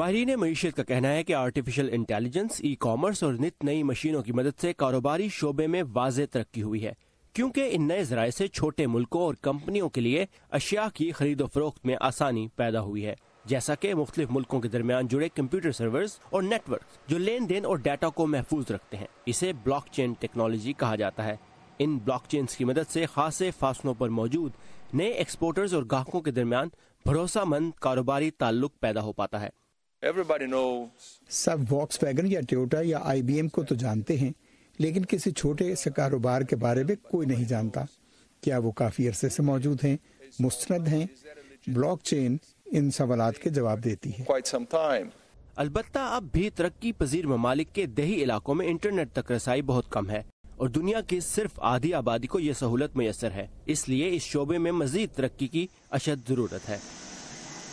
ماہرین معیشت کا کہنا ہے کہ آرٹیفیشل انٹیلیجنس ای کامرس اور نت نئی مشینوں کی مدد سے کاروباری شعبے میں واضح ترقی ہوئی ہے کیونکہ ان نئے ذرائع سے چھوٹے ملکوں اور کمپنیوں کے لیے اشیاء کی خرید و فروخت میں آسانی پیدا ہوئی ہے جیسا کہ مختلف ملکوں کے درمیان جڑے کمپیوٹر سرورز اور نیٹ ورک جو لین دین اور ڈیٹا کو محفوظ رکھتے ہیں اسے بلاک چین ٹیکنالوجی کہا جاتا ہے ان بلاک چینز کی مدد سے خاصے فاصلوں پر موجود نئے ایکسپورٹرز اور گاہکوں کے درمیان بھروسہ مند کاروباری تعلق پیدا ہو پاتا ہے سب واکس ویگن یا ٹیوٹا یا آئی بی ایم کو تو جانتے ہیں لیکن کسی چھوٹے سے کاروبار کے بارے میں کوئی نہیں جانتا کیا وہ کافی عرصے سے موجود ہیں مستند ہیں بلاک چین ان سوالات کے جواب دیتی ہے البتہ اب بھی ترقی پذیر ممالک کے دیہی علاقوں میں انٹرنیٹ تک رسائی بہت کم ہے اور دنیا کی صرف آدھی آبادی کو یہ سہولت میسر ہے اس لیے اس شعبے میں مزید ترقی کی اشد ضرورت ہے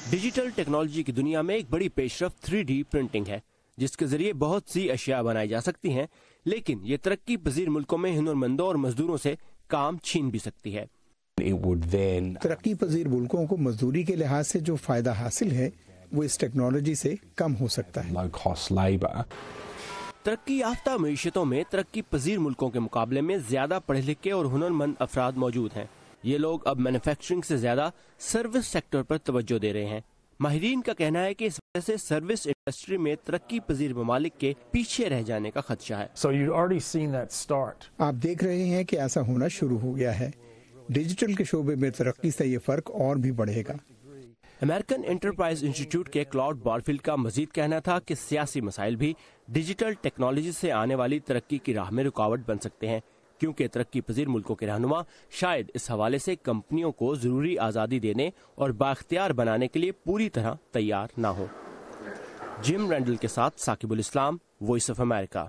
ڈیجیٹل ٹیکنالوجی کی دنیا میں ایک بڑی پیش رفت ڈی پرنٹنگ ہے جس کے ذریعے بہت سی اشیاء بنائی جا سکتی ہیں لیکن یہ ترقی پذیر ملکوں میں ہنر مندوں اور مزدوروں سے کام چھین بھی سکتی ہے ترقی پذیر ملکوں کو مزدوری کے لحاظ سے جو فائدہ حاصل ہے وہ اس ٹیکنالوجی سے کم ہو سکتا ہے ترقی یافتہ معیشتوں میں ترقی پذیر ملکوں کے مقابلے میں زیادہ پڑھے لکھے اور ہنرمند افراد موجود ہیں یہ لوگ اب مینوفیکچرنگ سے زیادہ سروس سیکٹر پر توجہ دے رہے ہیں ماہرین کا کہنا ہے کہ اس سے سروس انڈسٹری میں ترقی پذیر ممالک کے پیچھے رہ جانے کا خدشہ ہے آپ دیکھ رہے ہیں کہ ایسا ہونا شروع ہو گیا ہے ڈیجیٹل کے شعبے میں ترقی سے یہ فرق اور بھی بڑھے گا امریکن انٹرپرائز انسٹیٹیوٹ کے کلاؤڈ بارفیلڈ کا مزید کہنا تھا کہ سیاسی مسائل بھی ڈیجیٹل ٹیکنالوجی سے آنے والی ترقی کی راہ میں رکاوٹ بن سکتے ہیں کیونکہ ترقی پذیر ملکوں کے رہنما شاید اس حوالے سے کمپنیوں کو ضروری آزادی دینے اور باختیار بنانے کے لیے پوری طرح تیار نہ ہو جم رینڈل کے ساتھ ثاقب الاسلام وائس آف امریکہ